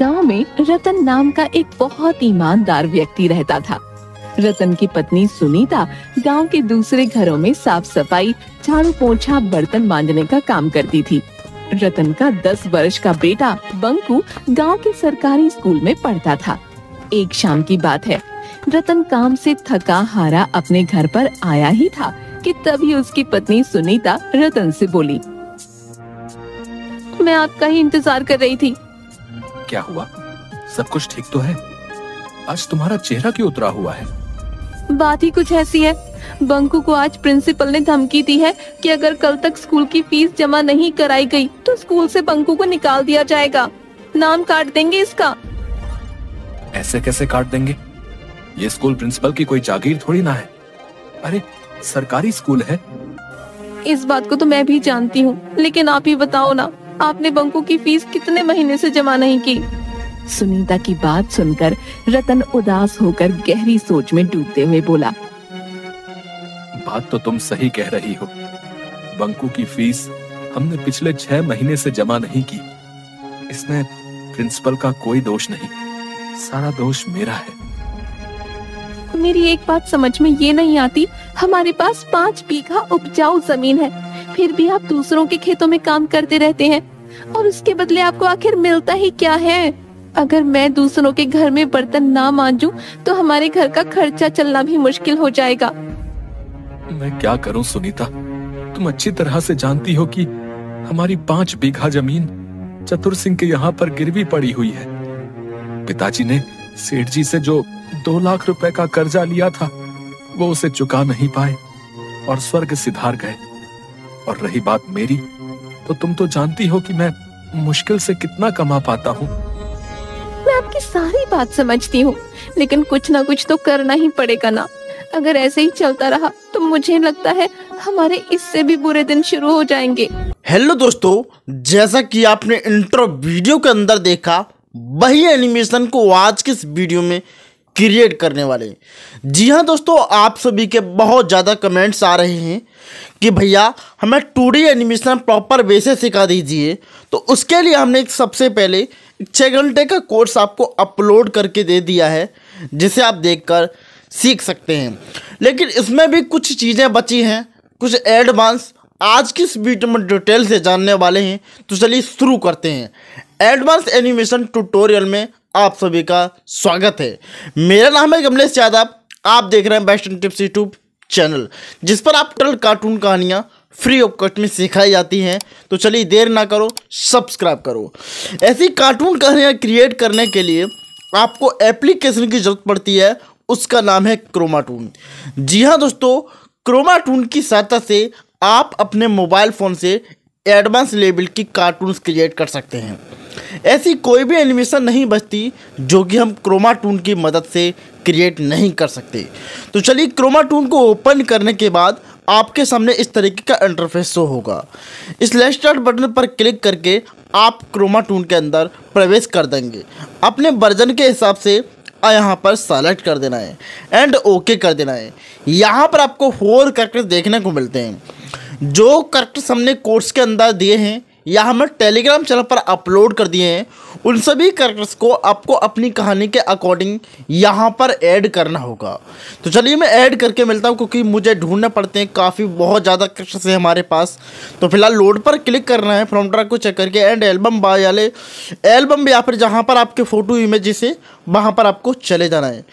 गांव में रतन नाम का एक बहुत ईमानदार व्यक्ति रहता था रतन की पत्नी सुनीता गांव के दूसरे घरों में साफ सफाई झाड़ू पोछा बर्तन मांजने का काम करती थी रतन का दस वर्ष का बेटा बंकू गांव के सरकारी स्कूल में पढ़ता था एक शाम की बात है रतन काम से थका हारा अपने घर पर आया ही था कि तभी उसकी पत्नी सुनीता रतन से बोली मैं आपका ही इंतजार कर रही थी क्या हुआ सब कुछ ठीक तो है आज तुम्हारा चेहरा क्यों उतरा हुआ है बात ही कुछ ऐसी है बंकू को आज प्रिंसिपल ने धमकी दी है कि अगर कल तक स्कूल की फीस जमा नहीं कराई गई तो स्कूल से बंकू को निकाल दिया जाएगा नाम काट देंगे इसका ऐसे कैसे काट देंगे ये स्कूल प्रिंसिपल की कोई जागीर थोड़ी ना है अरे सरकारी स्कूल है इस बात को तो मैं भी जानती हूँ लेकिन आप ही बताओ ना आपने बंकू की फीस कितने महीने से जमा नहीं की सुनीता की बात सुनकर रतन उदास होकर गहरी सोच में डूबते हुए बोला बात तो तुम सही कह रही हो बंकू की फीस हमने पिछले छह महीने से जमा नहीं की इसमें प्रिंसिपल का कोई दोष नहीं सारा दोष मेरा है मेरी एक बात समझ में ये नहीं आती हमारे पास पाँच बीघा उपजाऊ जमीन है फिर भी आप दूसरों के खेतों में काम करते रहते हैं और उसके बदले आपको आखिर मिलता ही क्या है अगर मैं दूसरों के घर में बर्तन ना मांजू तो हमारे घर का खर्चा चलना भी मुश्किल हो जाएगा मैं क्या करूं सुनीता तुम अच्छी तरह से जानती हो कि हमारी पाँच बीघा जमीन चतुर सिंह के यहाँ पर गिरवी पड़ी हुई है पिताजी ने सेठ जी से जो दो लाख रुपए का कर्जा लिया था वो उसे चुका नहीं पाए और स्वर्ग सिधार गए और रही बात मेरी तो तुम तो जानती हो कि मैं मुश्किल से कितना कमा पाता हूँ मैं आपकी सारी बात समझती हूँ लेकिन कुछ ना कुछ तो करना ही पड़ेगा ना अगर ऐसे ही चलता रहा तो मुझे लगता है हमारे इससे भी बुरे दिन शुरू हो जाएंगे हेलो दोस्तों जैसा कि आपने इंट्रो वीडियो के अंदर देखा वही एनिमेशन को आज के इस वीडियो में क्रिएट करने वाले हैं जी हाँ दोस्तों आप सभी के बहुत ज़्यादा कमेंट्स आ रहे हैं कि भैया हमें टू एनिमेशन प्रॉपर वे से सिखा दीजिए तो उसके लिए हमने सबसे पहले छः घंटे का कोर्स आपको अपलोड करके दे दिया है जिसे आप देखकर सीख सकते हैं लेकिन इसमें भी कुछ चीज़ें बची हैं कुछ एडवांस आज की इस वीडियो में डिटेल से जानने वाले हैं तो चलिए शुरू करते हैं एडवांस एनिमेशन ट्यूटोरियल में आप सभी का स्वागत है मेरा नाम है कमलेश यादव आप देख रहे हैं बेस्ट टिप्स यूट्यूब चैनल जिस पर आप टल कार्टून कहानियाँ फ्री ऑफ कॉस्ट में सिखाई जाती हैं तो चलिए देर ना करो सब्सक्राइब करो ऐसी कार्टून कहानियाँ क्रिएट करने के लिए आपको एप्लीकेशन की ज़रूरत पड़ती है उसका नाम है क्रोमाटून जी हाँ दोस्तों क्रोमाटून की सहायता से आप अपने मोबाइल फ़ोन से एडवांस लेवल की कार्टून्स क्रिएट कर सकते हैं ऐसी कोई भी एनिमेशन नहीं बचती जो कि हम क्रोमाटून की मदद से क्रिएट नहीं कर सकते तो चलिए क्रोमाटून को ओपन करने के बाद आपके सामने इस तरीके का इंटरफेस शो होगा इस लेफ्ट बटन पर क्लिक करके आप क्रोमाटून के अंदर प्रवेश कर देंगे अपने वर्जन के हिसाब से यहाँ पर सेलेक्ट कर देना है एंड ओके कर देना है यहाँ पर आपको फोर करेक्टर्स देखने को मिलते हैं जो करेक्टर्स हमने कोर्स के अंदर दिए हैं या हमें टेलीग्राम चैनल पर अपलोड कर दिए हैं उन सभी करेक्टर्स को आपको अपनी कहानी के अकॉर्डिंग यहाँ पर ऐड करना होगा तो चलिए मैं ऐड करके मिलता हूँ क्योंकि मुझे ढूंढने पड़ते हैं काफ़ी बहुत ज़्यादा करेक्टर्स हैं हमारे पास तो फिलहाल लोड पर क्लिक करना है फ्रॉम ट्रैक को चेक करके एंड एल्बम वाले एल्बम या फिर जहाँ पर आपके फ़ोटो इमेजेस हैं वहाँ पर आपको चले जाना है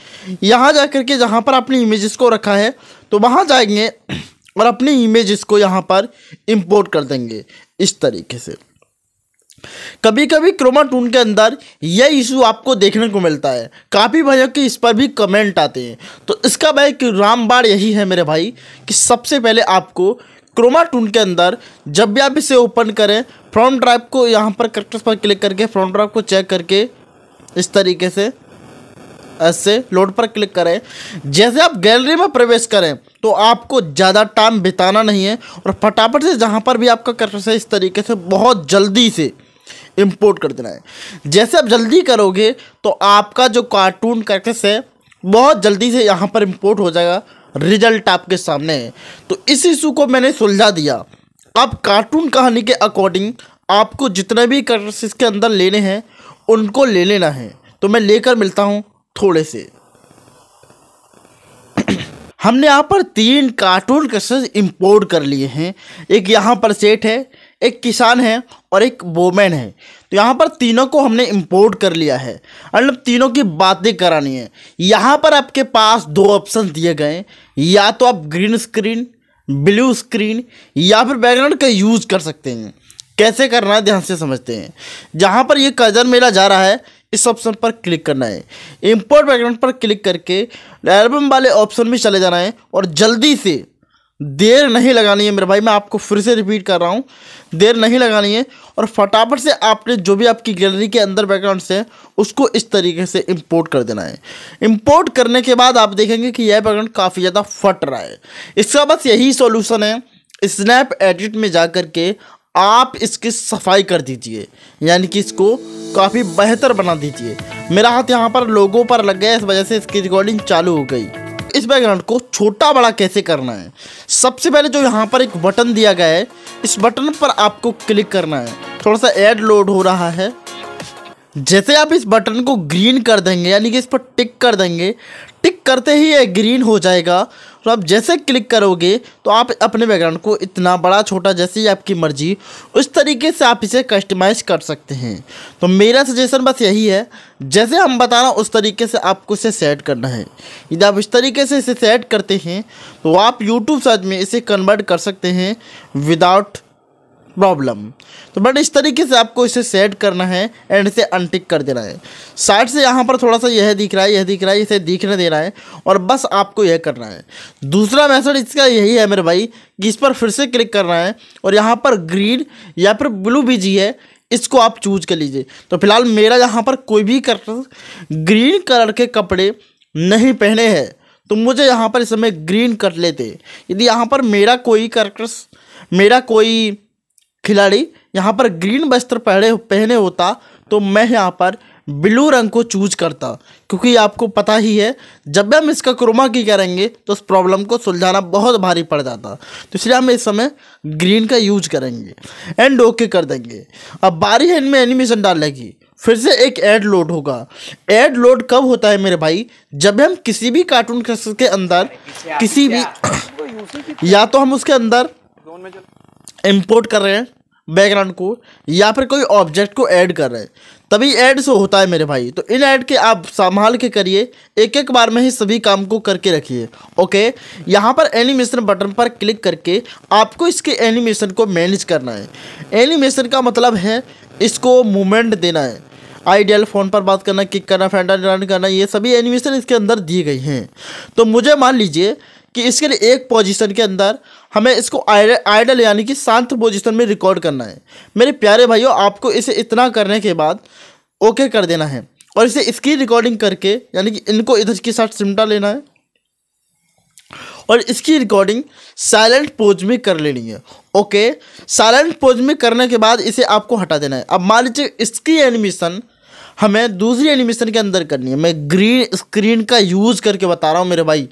यहाँ जा के जहाँ पर आपने इमेज को रखा है तो वहाँ जाएंगे और अपनी इमेज को यहाँ पर इंपोर्ट कर देंगे इस तरीके से कभी कभी क्रोमा टून के अंदर यह इशू आपको देखने को मिलता है काफ़ी भाइयों के इस पर भी कमेंट आते हैं तो इसका भाई रामबाड़ यही है मेरे भाई कि सबसे पहले आपको क्रोमा टून के अंदर जब भी आप इसे ओपन करें फ्रॉम ड्राइव को यहाँ पर करेक्टर्स पर क्लिक करके फ्रंट ड्राइव को चेक करके इस तरीके से ऐसे लोड पर क्लिक करें जैसे आप गैलरी में प्रवेश करें तो आपको ज़्यादा टाइम बिताना नहीं है और फटाफट से जहाँ पर भी आपका कैरेक्टर है इस तरीके से बहुत जल्दी से इम्पोर्ट कर देना है जैसे आप जल्दी करोगे तो आपका जो कार्टून कर्कस है बहुत जल्दी से यहाँ पर इम्पोर्ट हो जाएगा रिजल्ट आपके सामने है तो इस इशू को मैंने सुलझा दिया अब कार्टून कहानी के अकॉर्डिंग आपको जितने भी कैरेक्टर्स के अंदर लेने हैं उनको ले लेना है तो मैं लेकर मिलता हूँ थोड़े से हमने यहाँ पर तीन कार्टून कशेज इंपोर्ट कर लिए हैं एक यहाँ पर सेठ है एक किसान है और एक वोमेन है तो यहाँ पर तीनों को हमने इंपोर्ट कर लिया है मतलब तीनों की बातें करानी है यहाँ पर आपके पास दो ऑप्शन दिए गए या तो आप ग्रीन स्क्रीन ब्लू स्क्रीन या फिर बैकग्राउंड का यूज़ कर सकते हैं कैसे करना है ध्यान से समझते हैं जहाँ पर ये कजन मेला जा रहा है इस ऑप्शन पर क्लिक करना है इम्पोर्ट बैकग्राउंड पर क्लिक करके एल्बम वाले ऑप्शन में चले जाना है और जल्दी से देर नहीं लगानी है मेरे भाई मैं आपको फिर से रिपीट कर रहा हूँ देर नहीं लगानी है और फटाफट से आपने जो भी आपकी गैलरी के अंदर बैकग्राउंड है उसको इस तरीके से इंपोर्ट कर देना है इंपोर्ट करने के बाद आप देखेंगे कि यह बैकग्राउंड काफ़ी ज़्यादा फट रहा है इसका बस यही सोल्यूशन है स्नैप एडिट में जा कर के आप इसकी सफाई कर दीजिए यानी कि इसको काफ़ी बेहतर बना दीजिए मेरा हाथ यहाँ पर लोगों पर लग गया इस वजह से इसकी रिकॉर्डिंग चालू हो गई इस बैकग्राउंड को छोटा बड़ा कैसे करना है सबसे पहले जो यहाँ पर एक बटन दिया गया है इस बटन पर आपको क्लिक करना है थोड़ा सा एड लोड हो रहा है जैसे आप इस बटन को ग्रीन कर देंगे यानी कि इस पर टिक कर देंगे टिक करते ही ये ग्रीन हो जाएगा और तो आप जैसे क्लिक करोगे तो आप अपने बैकग्राउंड को इतना बड़ा छोटा जैसे ही आपकी मर्जी उस तरीके से आप इसे कस्टमाइज़ कर सकते हैं तो मेरा सजेशन बस यही है जैसे हम बता रहा उस तरीके से आपको इसे सेट करना है यदि आप इस तरीके से इसे सेट करते हैं तो आप यूट्यूब सर्च में इसे कन्वर्ट कर सकते हैं विदाउट प्रॉब्लम तो बट इस तरीके से आपको इसे सेट करना है एंड इसे अनटिक कर देना है साइड से यहाँ पर थोड़ा सा यह दिख रहा है यह दिख रहा है इसे दिखने देना है और बस आपको यह करना है दूसरा मैसेज इसका यही है मेरे भाई कि इस पर फिर से क्लिक करना है और यहाँ पर ग्रीन या फिर ब्लू बीजी है इसको आप चूज कर लीजिए तो फिलहाल मेरा यहाँ पर कोई भी कलर ग्रीन कलर के कपड़े नहीं पहने हैं तो मुझे यहाँ पर इस समय ग्रीन कर लेते यदि यहाँ पर मेरा कोई करकस मेरा कोई खिलाड़ी यहाँ पर ग्रीन वस्त्र पहने पहने होता तो मैं यहाँ पर ब्लू रंग को चूज करता क्योंकि आपको पता ही है जब भी हम इसका क्रोमा की करेंगे तो उस प्रॉब्लम को सुलझाना बहुत भारी पड़ जाता तो इसलिए हम इस समय ग्रीन का यूज करेंगे एंड ओके कर देंगे अब बारी है इनमें एनिमेशन डालने की फिर से एक ऐड लोड होगा एड लोड कब होता है मेरे भाई जब हम किसी भी कार्टून के अंदर किसी भी या तो हम उसके अंदर इम्पोर्ट कर रहे हैं बैकग्राउंड को या फिर कोई ऑब्जेक्ट को ऐड कर रहे हैं तभी ऐड से होता है मेरे भाई तो इन ऐड के आप संभाल के करिए एक एक बार में ही सभी काम को करके रखिए ओके यहाँ पर एनिमेशन बटन पर क्लिक करके आपको इसके एनिमेशन को मैनेज करना है एनिमेशन का मतलब है इसको मूवमेंट देना है आइडियल फ़ोन पर बात करना किक करना फैंडा रन करना ये सभी एनिमेशन इसके अंदर दिए गए हैं तो मुझे मान लीजिए कि इसके लिए एक पोजीशन के अंदर हमें इसको आइडल यानी कि शांत पोजीशन में रिकॉर्ड करना है मेरे प्यारे भाइयों आपको इसे इतना करने के बाद ओके कर देना है और इसे स्क्रीन रिकॉर्डिंग करके यानी कि इनको इधर के साथ सिमटा लेना है और इसकी रिकॉर्डिंग साइलेंट पोज में कर लेनी है ओके साइलेंट पोज में करने के बाद इसे आपको हटा देना है अब मान लीजिए इसकी एनिमेशन हमें दूसरी एनिमेशन के अंदर करनी है मैं ग्रीन स्क्रीन का यूज़ करके बता रहा हूँ मेरे भाई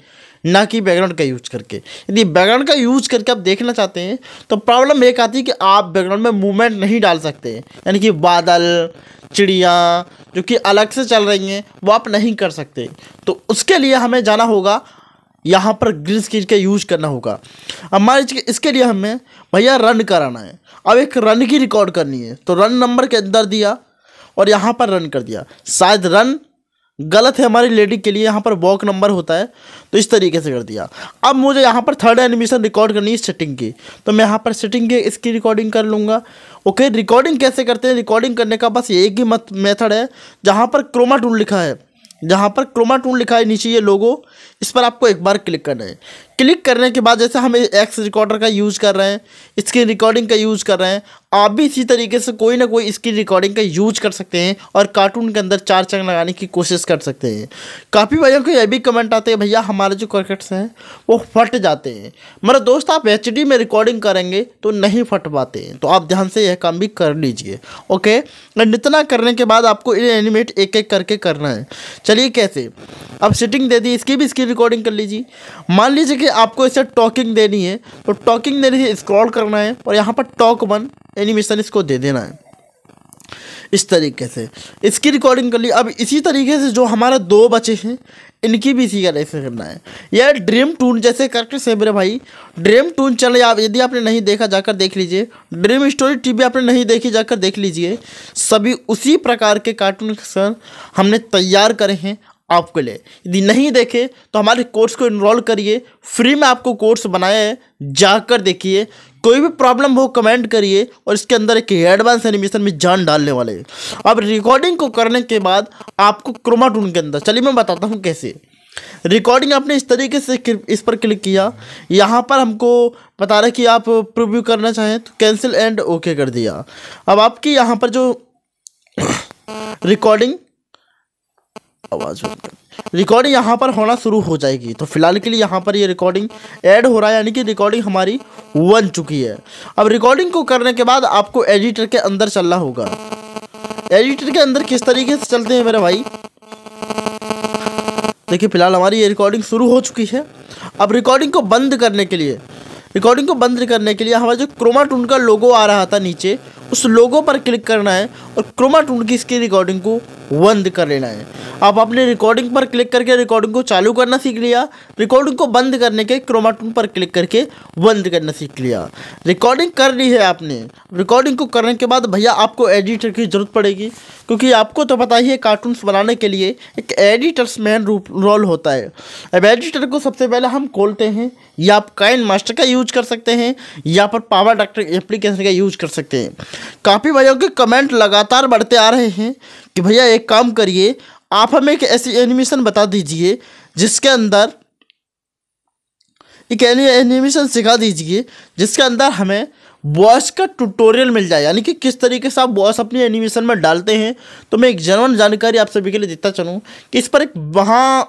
ना कि बैकग्राउंड का यूज करके यदि बैकग्राउंड का यूज करके आप देखना चाहते हैं तो प्रॉब्लम एक आती है कि आप बैकग्राउंड में मूवमेंट नहीं डाल सकते यानी कि बादल चिड़िया जो कि अलग से चल रही हैं वो आप नहीं कर सकते तो उसके लिए हमें जाना होगा यहाँ पर ग्रीन स्क्रीन का यूज करना होगा अब मान लीजिए इसके लिए हमें भैया रन कराना है अब एक रन की रिकॉर्ड करनी है तो रन नंबर के अंदर दिया और यहाँ पर रन कर दिया शायद रन गलत है हमारी लेडी के लिए यहाँ पर वॉक नंबर होता है तो इस तरीके से कर दिया अब मुझे यहाँ पर थर्ड एनिमेशन रिकॉर्ड करनी है सेटिंग की तो मैं यहाँ पर सेटिंग की इसकी रिकॉर्डिंग कर लूँगा ओके रिकॉर्डिंग कैसे करते हैं रिकॉर्डिंग करने का बस एक ही मत मेथड है जहाँ पर क्रोमा टूल लिखा है जहाँ पर क्रोमा टूल लिखा है नीचे ये लोगो इस पर आपको एक बार क्लिक करना है क्लिक करने के बाद जैसे हम एक्स रिकॉर्डर का यूज़ कर रहे हैं स्क्रीन रिकॉर्डिंग का यूज़ कर रहे हैं आप भी इसी तरीके से कोई ना कोई स्क्रीन रिकॉर्डिंग का यूज़ कर सकते हैं और कार्टून के अंदर चार चंग लगाने की कोशिश कर सकते हैं काफ़ी भाइयों को यह भी कमेंट आते हैं भैया हमारे जो क्रिकेट्स हैं वो फट जाते हैं मेरा दोस्त आप एच में रिकॉर्डिंग करेंगे तो नहीं फट पाते हैं तो आप ध्यान से यह काम भी कर लीजिए ओके एंड इतना करने के बाद आपको एनिमेट एक एक करके करना है चलिए कैसे अब सेटिंग दे दी इसकी भी स्क्रीन रिकॉर्डिंग कर लीजिए मान लीजिए कि आपको इसे टॉकिंग देनी है तो टॉकिंग देने से स्क्रॉल करना है और यहाँ पर टॉक वन एनिमेशन इसको दे देना है इस तरीके से इसकी रिकॉर्डिंग कर ली अब इसी तरीके से जो हमारे दो बचे हैं इनकी भी इसी तरह से करना है यह ड्रीम टून जैसे करके से मेरे भाई ड्रीम टून चैनल आप यदि आपने नहीं देखा जाकर देख लीजिए ड्रीम स्टोरी टीवी आपने नहीं देखी जाकर देख लीजिए सभी उसी प्रकार के कार्टून हमने तैयार करे हैं आपके लिए यदि नहीं देखे तो हमारे कोर्स को इनरोल करिए फ्री में आपको कोर्स बनाया है जाकर देखिए कोई भी प्रॉब्लम हो कमेंट करिए और इसके अंदर एक एडवांस एनिमेशन में जान डालने वाले अब रिकॉर्डिंग को करने के बाद आपको क्रोमाटून के अंदर चलिए मैं बताता हूँ कैसे रिकॉर्डिंग आपने इस तरीके से इस पर क्लिक किया यहाँ पर हमको बता रहा है कि आप प्रिव्यू करना चाहें तो कैंसिल एंड ओके कर दिया अब आपकी यहाँ पर जो रिकॉर्डिंग आवाज़ रिकॉर्डिंग यहाँ पर होना शुरू हो जाएगी तो फिलहाल के लिए यहाँ पर ये रिकॉर्डिंग ऐड हो रहा है यानी कि रिकॉर्डिंग हमारी बन चुकी है अब रिकॉर्डिंग को करने के बाद आपको एडिटर के अंदर चलना होगा एडिटर के अंदर किस तरीके से चलते हैं मेरे भाई देखिए फिलहाल हमारी ये रिकॉर्डिंग शुरू हो चुकी है अब रिकॉर्डिंग को बंद करने के लिए रिकॉर्डिंग को बंद करने के लिए हमारा जो क्रोमा टून का लोगो आ रहा था नीचे उस लोगो पर क्लिक करना है और क्रोमा टून की इसकी रिकॉर्डिंग को बंद कर लेना है आप अपने रिकॉर्डिंग पर क्लिक करके रिकॉर्डिंग को चालू करना सीख लिया रिकॉर्डिंग को बंद करने के क्रोमाटून पर क्लिक करके बंद करना सीख लिया रिकॉर्डिंग कर ली है आपने रिकॉर्डिंग को करने के बाद भैया आपको एडिटर की ज़रूरत पड़ेगी क्योंकि आपको तो पता ही है कार्टून्स बनाने के लिए एक एडिटर्स मैन रोल होता है अब एडिटर को सबसे पहले हम खोलते हैं या आप काइन मास्टर का यूज कर सकते हैं या पर पावर डॉक्टर एप्लीकेशन का यूज कर सकते हैं काफ़ी भाइयों के कमेंट लगातार बढ़ते आ रहे हैं कि भैया एक काम करिए आप हमें एक ऐसी एनिमेशन बता दीजिए जिसके अंदर एक एनिमेशन सिखा दीजिए जिसके अंदर हमें बॉस का ट्यूटोरियल मिल जाए यानी कि किस तरीके से आप बॉस अपनी एनिमेशन में डालते हैं तो मैं एक जनवन जानकारी आप सभी के लिए देता चलूँ कि इस पर एक वहाँ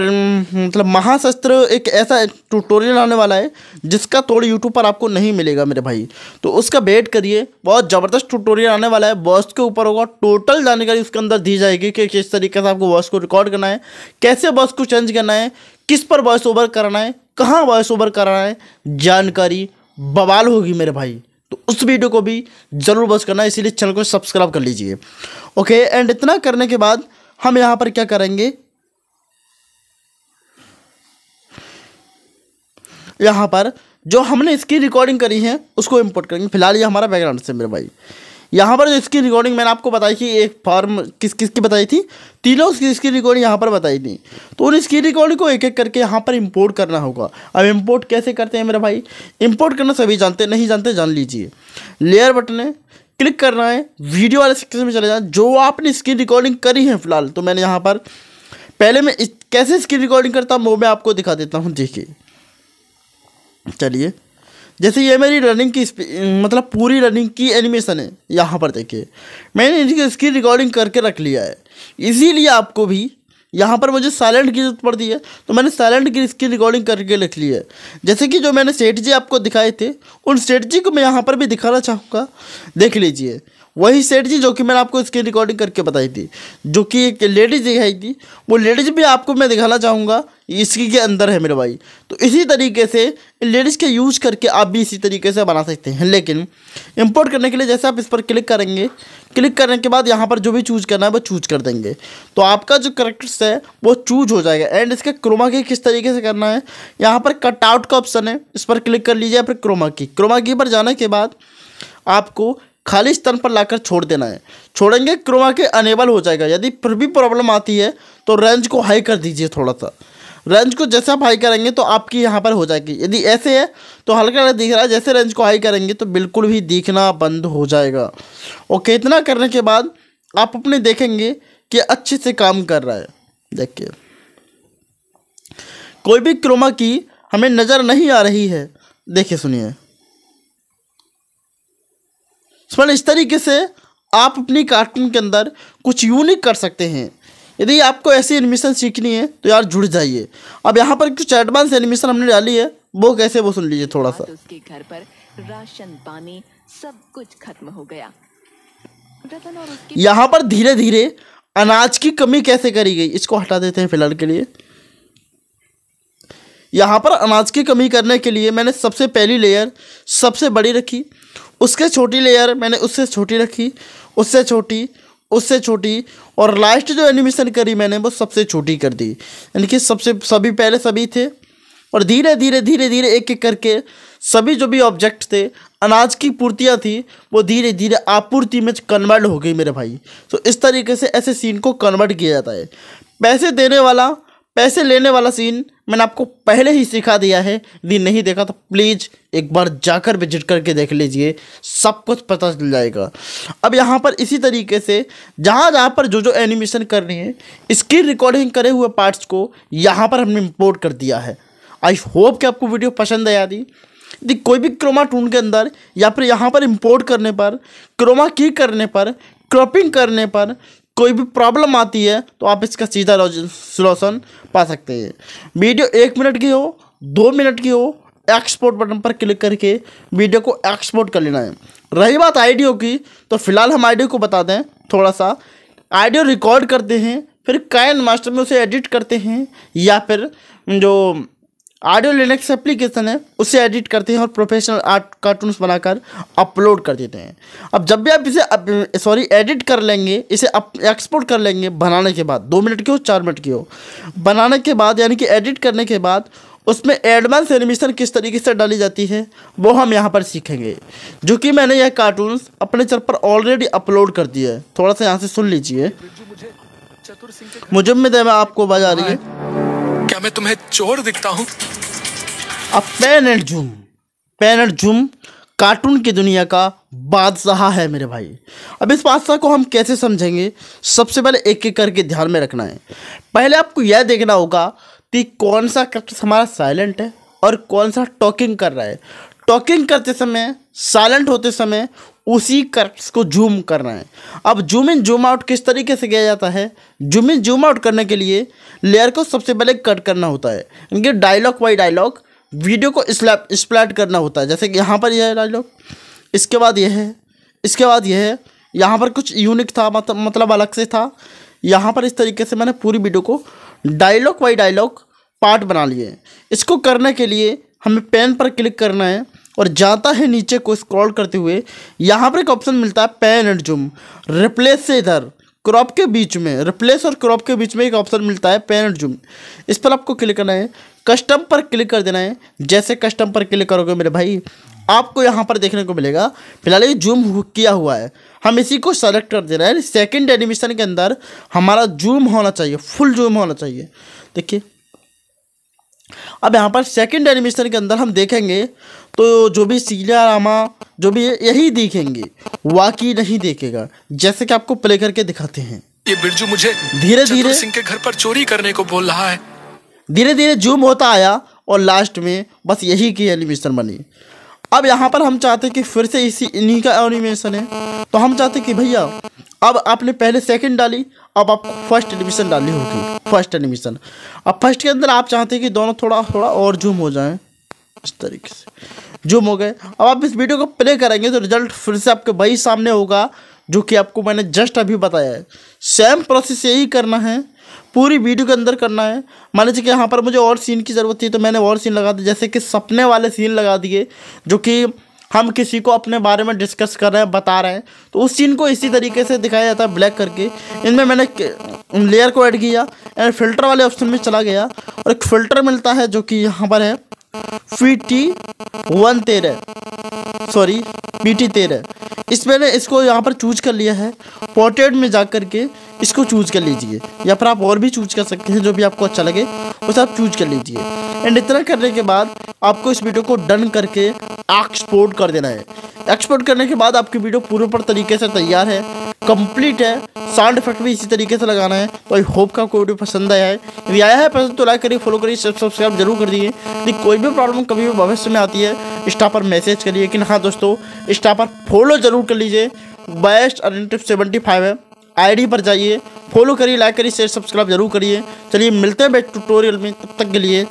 मतलब महाशस्त्र एक ऐसा ट्यूटोरियल आने वाला है जिसका तोड़ यूट्यूब पर आपको नहीं मिलेगा मेरे भाई तो उसका वेट करिए बहुत ज़बरदस्त ट्यूटोरियल आने वाला है वॉइस के ऊपर होगा टोटल जानकारी उसके अंदर दी जाएगी कि किस तरीके से आपको वॉइस को रिकॉर्ड करना है कैसे वॉइस को चेंज करना है किस पर वॉइस ओवर करना है कहाँ वॉइस ओवर करना है जानकारी बवाल होगी मेरे भाई तो उस वीडियो को भी ज़रूर वॉच करना इसीलिए चैनल को सब्सक्राइब कर लीजिए ओके एंड इतना करने के बाद हम यहाँ पर क्या करेंगे यहाँ पर जो हमने इसकी रिकॉर्डिंग करी है उसको इम्पोर्ट करेंगे फिलहाल ये हमारा बैकग्राउंड से मेरे भाई यहाँ पर जो इसकी रिकॉर्डिंग मैंने आपको बताई थी एक फॉर्म किस किस की बताई थी तीनों इसकी रिकॉर्डिंग यहाँ पर बताई थी तो उन इसकी रिकॉर्डिंग को एक एक करके यहाँ पर इंपोर्ट करना होगा अब इंपोर्ट कैसे करते हैं मेरे भाई इंपोर्ट करना सभी जानते नहीं जानते जान लीजिए लेयर बटन है क्लिक करना है वीडियो वाले सेक्शन में चले जाए जो आपने इसकी रिकॉर्डिंग करी है फिलहाल तो मैंने यहाँ पर पहले मैं कैसे इसकी रिकॉर्डिंग करता हूँ वो मैं आपको दिखा देता हूँ देखिए चलिए जैसे ये मेरी रनिंग की मतलब पूरी रनिंग की एनिमेशन है यहाँ पर देखिए मैंने इनकी स्क्रीन रिकॉर्डिंग करके रख लिया है इसीलिए आपको भी यहाँ पर मुझे साइलेंट की जरूरत पड़ती है तो मैंने साइलेंट की स्क्रीन रिकॉर्डिंग करके रख ली है जैसे कि जो मैंने स्ट्रेटजी आपको दिखाए थे उन स्ट्रेटजी को मैं यहाँ पर भी दिखाना चाहूँगा देख लीजिए वही सेठ जी जो कि मैंने आपको इसकी रिकॉर्डिंग करके बताई थी जो कि एक लेडीज दिखाई थी वो लेडीज भी आपको मैं दिखाना चाहूँगा इसकी के अंदर है मेरे भाई तो इसी तरीके से लेडीज़ के यूज करके आप भी इसी तरीके से बना सकते हैं लेकिन इंपोर्ट करने के लिए जैसे आप इस पर क्लिक करेंगे क्लिक करने के बाद यहाँ पर जो भी चूज करना है वो चूज कर देंगे तो आपका जो करेक्टर्स है वो चूज हो जाएगा एंड इसका क्रोमा की किस तरीके से करना है यहाँ पर कटआउट का ऑप्शन है इस पर क्लिक कर लीजिए फिर क्रोमा की क्रोमा की पर जाने के बाद आपको खाली स्थान पर लाकर छोड़ देना है छोड़ेंगे क्रोमा के अनेबल हो जाएगा यदि फिर भी प्रॉब्लम आती है तो रेंज को हाई कर दीजिए थोड़ा सा रेंज को जैसे आप हाई करेंगे तो आपकी यहाँ पर हो जाएगी यदि ऐसे है तो हल्का हल्का दिख रहा है जैसे रेंज को हाई करेंगे तो बिल्कुल भी दिखना बंद हो जाएगा ओके इतना करने के बाद आप अपने देखेंगे कि अच्छे से काम कर रहा है देखिए कोई भी क्रोमा की हमें नज़र नहीं आ रही है देखिए सुनिए स्मरण इस तरीके से आप अपनी कार्टून के अंदर कुछ यूनिक कर सकते हैं यदि आपको ऐसी एनिमेशन सीखनी है तो यार जुड़ जाइए अब यहाँ पर कुछ एडवांस एनिमेशन हमने डाली है वो कैसे वो सुन लीजिए थोड़ा सा उसके घर पर राशन पानी सब कुछ खत्म हो गया यहाँ पर धीरे धीरे अनाज की कमी कैसे करी गई इसको हटा देते हैं फिलहाल के लिए यहाँ पर अनाज की कमी करने के लिए मैंने सबसे पहली लेयर सबसे बड़ी रखी उसके छोटी लेयर मैंने उससे छोटी रखी उससे छोटी उससे छोटी और लास्ट जो एनिमेशन करी मैंने वो सबसे छोटी कर दी यानी कि सबसे सभी पहले सभी थे और धीरे धीरे धीरे धीरे एक एक करके सभी जो भी ऑब्जेक्ट थे अनाज की पूर्तियाँ थी वो धीरे धीरे आपूर्ति में कन्वर्ट हो गई मेरे भाई तो इस तरीके से ऐसे सीन को कन्वर्ट किया जाता है पैसे देने वाला पैसे लेने वाला सीन मैंने आपको पहले ही सिखा दिया है यदि नहीं देखा तो प्लीज़ एक बार जाकर विजिट करके देख लीजिए सब कुछ पता चल जाएगा अब यहाँ पर इसी तरीके से जहाँ जहाँ पर जो जो एनिमेशन करनी है स्क्रीन रिकॉर्डिंग करे हुए पार्ट्स को यहाँ पर हमने इम्पोर्ट कर दिया है आई होप कि आपको वीडियो पसंद आया दी यदि कोई भी क्रोमा टून के अंदर या फिर यहाँ पर इम्पोर्ट करने पर क्रोमा की करने पर क्रॉपिंग करने पर कोई भी प्रॉब्लम आती है तो आप इसका सीधा सोल्यूशन पा सकते हैं वीडियो एक मिनट की हो दो मिनट की हो एक्सपोर्ट बटन पर क्लिक करके वीडियो को एक्सपोर्ट कर लेना है रही बात आइडियो की तो फिलहाल हम आइडियो को बता दें थोड़ा सा आइडियो रिकॉर्ड करते हैं फिर कैन मास्टर में उसे एडिट करते हैं या फिर जो ऑडियो लिनक्स एप्लीकेशन है उसे एडिट करते हैं और प्रोफेशनल आर्ट कार्टून्स बनाकर अपलोड कर देते हैं अब जब भी आप इसे सॉरी एडिट कर लेंगे इसे अप, एक्सपोर्ट कर लेंगे बनाने के बाद दो मिनट की हो चार मिनट की हो बनाने के बाद यानी कि एडिट करने के बाद उसमें एडवांस एनिमेशन किस तरीके से डाली जाती है वो हम यहाँ पर सीखेंगे जो कि मैंने यह कार्टून्स अपने चर पर ऑलरेडी अपलोड कर दिया है थोड़ा सा यहाँ से सुन लीजिए मुजम्मद है मैं आपको बजा रही है हाँ, क्या मैं तुम्हें चोर दिखता हूँ अब पैनल झूम पैनल झूम कार्टून की दुनिया का बादशाह है मेरे भाई अब इस बादशाह को हम कैसे समझेंगे सबसे पहले एक एक करके ध्यान में रखना है पहले आपको यह देखना होगा कि कौन सा कैरेक्टर हमारा साइलेंट है और कौन सा टॉकिंग कर रहा है टॉकिंग करते समय साइलेंट होते समय उसी कर्स को जूम करना है अब जूम इन जूम आउट किस तरीके से किया जाता है जूम इन जूम आउट करने के लिए लेयर को सबसे पहले कट करना होता है इनके डायलॉग बाई डायलॉग वीडियो को स्लैप स्प्लैट करना होता है जैसे कि यहाँ पर यह है डायलॉग इसके बाद यह है इसके बाद यह है यहाँ पर कुछ यूनिक था मतलब अलग से था यहाँ पर इस तरीके से मैंने पूरी वीडियो को डायलॉग बाई डायलॉग पार्ट बना लिए इसको करने के लिए हमें पेन पर क्लिक करना है और जाता है नीचे को स्क्रॉल करते हुए यहाँ पर एक ऑप्शन मिलता है पैन एंड जूम रिप्लेस से इधर क्रॉप के बीच में रिप्लेस और क्रॉप के बीच में एक ऑप्शन मिलता है पैन एंड जूम इस पर आपको क्लिक करना है कस्टम पर क्लिक कर देना है जैसे कस्टम पर क्लिक करोगे मेरे भाई आपको यहाँ पर देखने को मिलेगा फिलहाल ये जूम किया हुआ है हम इसी को सेलेक्ट कर देना है सेकंड एनिमेशन के अंदर हमारा जूम होना चाहिए फुल जूम होना चाहिए देखिए अब यहाँ पर सेकंड एनिमेशन के अंदर हम देखेंगे तो जो भी सीला रामा जो भी यही देखेंगे वाकई नहीं देखेगा जैसे कि आपको प्ले करके दिखाते हैं ये बिरजू मुझे धीरे धीरे सिंह के घर पर चोरी करने को बोल रहा है धीरे धीरे जूम होता आया और लास्ट में बस यही की एनिमेशन बनी अब यहाँ पर हम चाहते हैं कि फिर से इसी इन्हीं का एनिमेशन है तो हम चाहते कि भैया अब आपने पहले सेकंड डाली अब आप फर्स्ट एडमिशन डाली होगी फर्स्ट एडमिशन अब फर्स्ट के अंदर आप चाहते कि दोनों थोड़ा थोड़ा और जूम हो जाएं इस तरीके से जूम हो गए अब आप इस वीडियो को प्ले करेंगे तो रिजल्ट फिर से आपके वही सामने होगा जो कि आपको मैंने जस्ट अभी बताया है सेम प्रोसेस यही करना है पूरी वीडियो के अंदर करना है मान लीजिए कि यहाँ पर मुझे और सीन की ज़रूरत थी तो मैंने और सीन लगा दिया जैसे कि सपने वाले सीन लगा दिए जो कि हम किसी को अपने बारे में डिस्कस कर रहे हैं बता रहे हैं तो उस सीन को इसी तरीके से दिखाया जाता है ब्लैक करके इनमें मैंने लेयर को ऐड किया एंड फिल्टर वाले ऑप्शन में चला गया और एक फिल्टर मिलता है जो कि यहाँ पर है पी टी वन तेरह सॉरी पी टी तेरह इस मैंने इसको यहाँ पर चूज कर लिया है पोर्ट्रेट में जा कर के इसको चूज कर लीजिए या फिर आप और भी चूज कर सकते हैं जो भी आपको अच्छा लगे उसे आप चूज कर लीजिए एंड इतना करने के बाद आपको इस वीडियो को डन करके एक्सपोर्ट कर देना है एक्सपोर्ट करने के बाद आपकी वीडियो पूरे पर तरीके से तैयार है कंप्लीट है साउंड इफेक्ट भी इसी तरीके से लगाना है तो आई होप का कोई वीडियो पसंद आया है यदि आया है पसंद तो लाइक करिए फॉलो करिए सब्सक्राइब जरूर कर दिए यदि कोई भी प्रॉब्लम कभी भी भविष्य में आती है इंस्टा पर मैसेज करिए लेकिन हाँ दोस्तों इंस्टा पर फॉलो जरूर कर लीजिए best earning tip seventy five है आईडी पर जाइए फॉलो करिए लाइक करिए शेयर सब्सक्राइब जरूर करिए चलिए मिलते हैं बेस्ट ट्यूटोरियल में तब तक के लिए